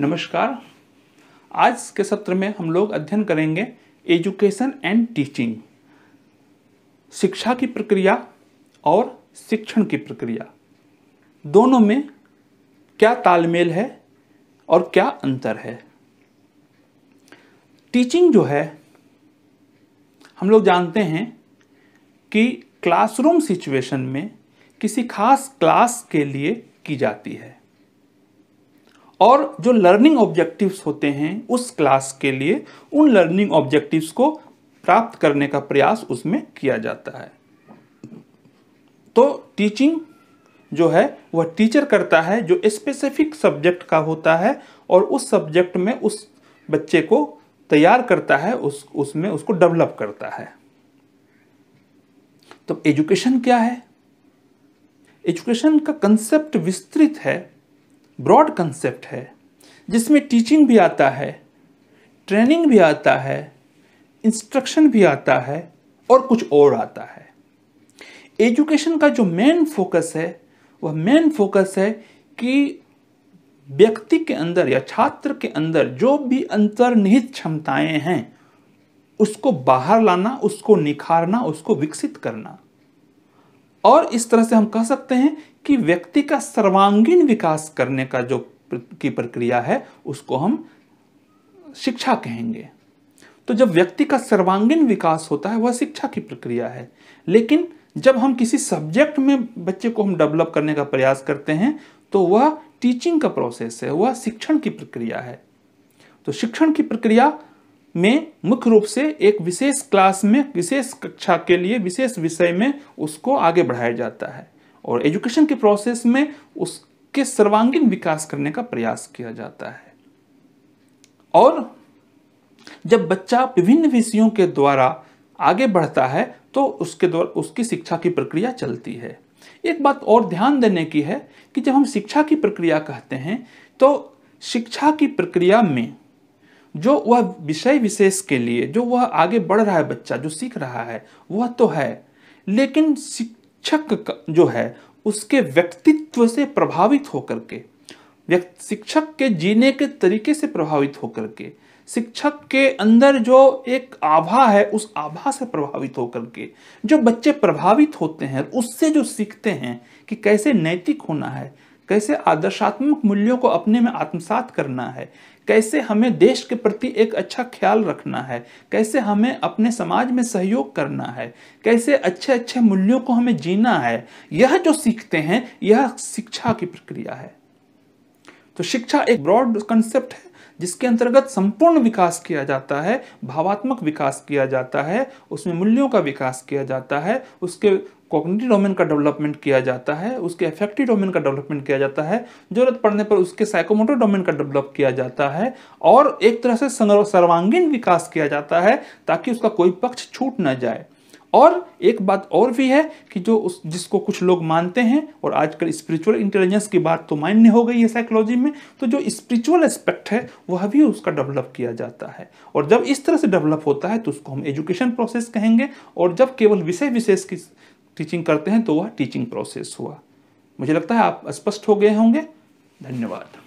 नमस्कार आज के सत्र में हम लोग अध्ययन करेंगे एजुकेशन एंड टीचिंग शिक्षा की प्रक्रिया और शिक्षण की प्रक्रिया दोनों में क्या तालमेल है और क्या अंतर है टीचिंग जो है हम लोग जानते हैं कि क्लासरूम सिचुएशन में किसी खास क्लास के लिए की जाती है और जो लर्निंग ऑब्जेक्टिव्स होते हैं उस क्लास के लिए उन लर्निंग ऑब्जेक्टिव्स को प्राप्त करने का प्रयास उसमें किया जाता है तो टीचिंग जो है वह टीचर करता है जो स्पेसिफिक सब्जेक्ट का होता है और उस सब्जेक्ट में उस बच्चे को तैयार करता है उस उसमें उसको डेवलप करता है तो एजुकेशन क्या है एजुकेशन का कंसेप्ट विस्तृत है ब्रॉड कंसेप्ट है जिसमें टीचिंग भी आता है ट्रेनिंग भी आता है इंस्ट्रक्शन भी आता है और कुछ और आता है एजुकेशन का जो मेन फोकस है वह मेन फोकस है कि व्यक्ति के अंदर या छात्र के अंदर जो भी अंतर्निहित क्षमताएं हैं उसको बाहर लाना उसको निखारना उसको विकसित करना और इस तरह से हम कह सकते हैं कि व्यक्ति का सर्वांगीण विकास करने का जो की प्रक्रिया है उसको हम शिक्षा कहेंगे तो जब व्यक्ति का सर्वांगीण विकास होता है वह शिक्षा की प्रक्रिया है लेकिन जब हम किसी सब्जेक्ट में बच्चे को हम डेवलप करने का प्रयास करते हैं तो वह टीचिंग का प्रोसेस है वह शिक्षण की प्रक्रिया है तो शिक्षण की प्रक्रिया में मुख्य रूप से एक विशेष क्लास में विशेष कक्षा के लिए विशेष विषय में उसको आगे बढ़ाया जाता है और एजुकेशन के प्रोसेस में उसके सर्वांगीण विकास करने का प्रयास किया जाता है और जब बच्चा विभिन्न विषयों के द्वारा आगे बढ़ता है तो उसके द्वारा उसकी शिक्षा की प्रक्रिया चलती है एक बात और ध्यान देने की है कि जब हम शिक्षा की प्रक्रिया कहते हैं तो शिक्षा की प्रक्रिया में जो वह विषय विशेष के लिए जो वह आगे बढ़ रहा है बच्चा जो सीख रहा है वह तो है लेकिन शिक्षक जो है उसके व्यक्तित्व से प्रभावित होकर के शिक्षक के जीने के तरीके से प्रभावित होकर के शिक्षक के अंदर जो एक आभा है उस आभा से प्रभावित होकर के जो बच्चे प्रभावित होते हैं उससे जो सीखते हैं कि कैसे नैतिक होना है कैसे आदर्शात्मक मूल्यों को अपने में आत्मसात करना है कैसे हमें देश के प्रति एक अच्छा ख्याल रखना है कैसे हमें अपने समाज में सहयोग करना है कैसे अच्छे अच्छे मूल्यों को हमें जीना है यह जो सीखते हैं यह शिक्षा की प्रक्रिया है तो शिक्षा एक ब्रॉड कंसेप्ट है जिसके अंतर्गत संपूर्ण विकास किया जाता है भावात्मक विकास किया जाता है उसमें मूल्यों का विकास किया जाता है उसके कॉग्निटिव डोमेन का डेवलपमेंट किया जाता है उसके इफेक्टिव डोमेन का डेवलपमेंट किया जाता है जरूरत पड़ने पर उसके साइकोमोटर डोमेन का डेवलप किया जाता है और एक तरह से सर्वांगीण विकास किया जाता है ताकि उसका कोई पक्ष छूट ना जाए और एक बात और भी है कि जो उस जिसको कुछ लोग मानते हैं और आजकल स्पिरिचुअल इंटेलिजेंस की बात तो मान्य हो गई है साइकोलॉजी में तो जो स्पिरिचुअल एस्पेक्ट है वह भी उसका डेवलप किया जाता है और जब इस तरह से डेवलप होता है तो उसको हम एजुकेशन प्रोसेस कहेंगे और जब केवल विषय विशेष की टीचिंग करते हैं तो वह टीचिंग प्रोसेस हुआ मुझे लगता है आप स्पष्ट हो गए होंगे धन्यवाद